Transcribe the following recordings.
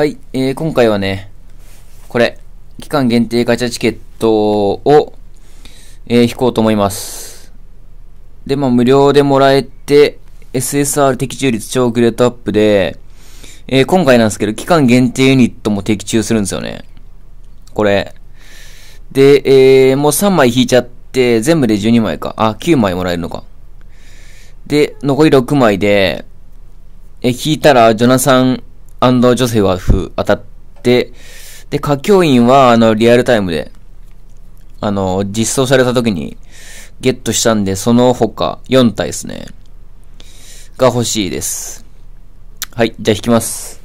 はい、えー、今回はね、これ、期間限定ガチャチケットを、えー、引こうと思います。で、まあ、無料でもらえて、SSR 的中率超グレートアップで、えー、今回なんですけど、期間限定ユニットも的中するんですよね。これ。で、えー、もう3枚引いちゃって、全部で12枚か。あ、9枚もらえるのか。で、残り6枚で、え、引いたら、ジョナサンアンドジョセフはフ当たって、で、歌教員は、あの、リアルタイムで、あの、実装された時にゲットしたんで、その他4体ですね。が欲しいです。はい、じゃあ引きます。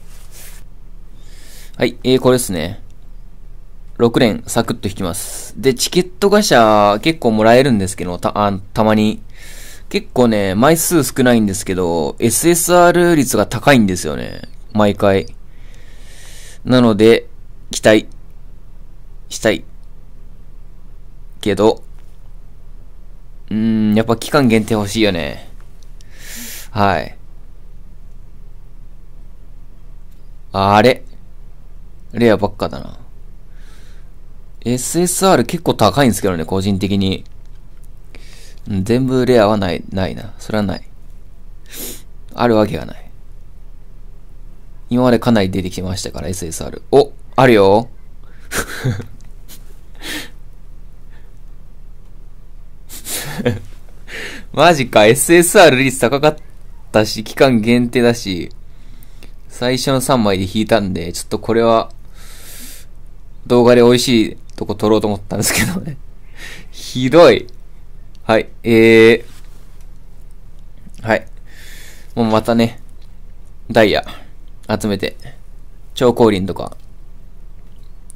はい、えー、これですね。6連サクッと引きます。で、チケット会社、結構もらえるんですけど、た、あたまに。結構ね、枚数少ないんですけど、SSR 率が高いんですよね。毎回。なので、期待したい。けど、うーん、やっぱ期間限定欲しいよね。はい。あれレアばっかだな。SSR 結構高いんですけどね、個人的に。全部レアはない、ないな。それはない。あるわけがない。今までかなり出てきましたから、SSR。おあるよ マジか、SSR 率高かったし、期間限定だし、最初の3枚で引いたんで、ちょっとこれは、動画で美味しいとこ撮ろうと思ったんですけどね。ひどい。はい、えー、はい。もうまたね、ダイヤ。集めて、超降臨とか、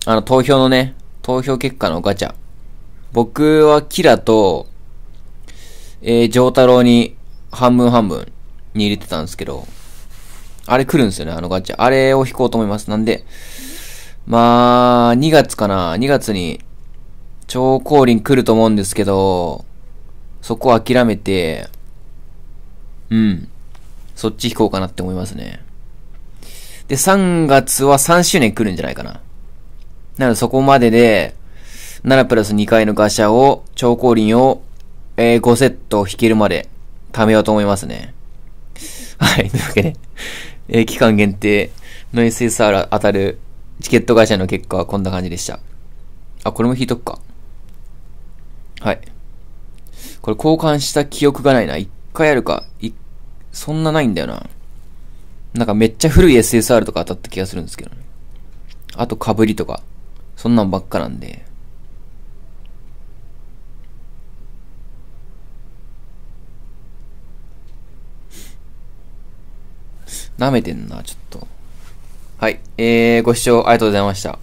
あの、投票のね、投票結果のガチャ。僕はキラと、えー、ジョータロウに半分半分に入れてたんですけど、あれ来るんですよね、あのガチャ。あれを引こうと思います。なんで、まあ、2月かな。2月に、超降臨来ると思うんですけど、そこ諦めて、うん。そっち引こうかなって思いますね。で、3月は3周年来るんじゃないかな。なのでそこまでで、7プラス2回のガシャを、超降臨を、えー、5セット引けるまで、貯めようと思いますね。はい、というわけで、えー、期間限定の SSR 当たるチケット会社の結果はこんな感じでした。あ、これも引いとくか。はい。これ交換した記憶がないな。一回やるか。い、そんなないんだよな。なんかめっちゃ古い SSR とか当たった気がするんですけどね。あと被りとか、そんなんばっかなんで。舐めてんな、ちょっと。はい。えー、ご視聴ありがとうございました。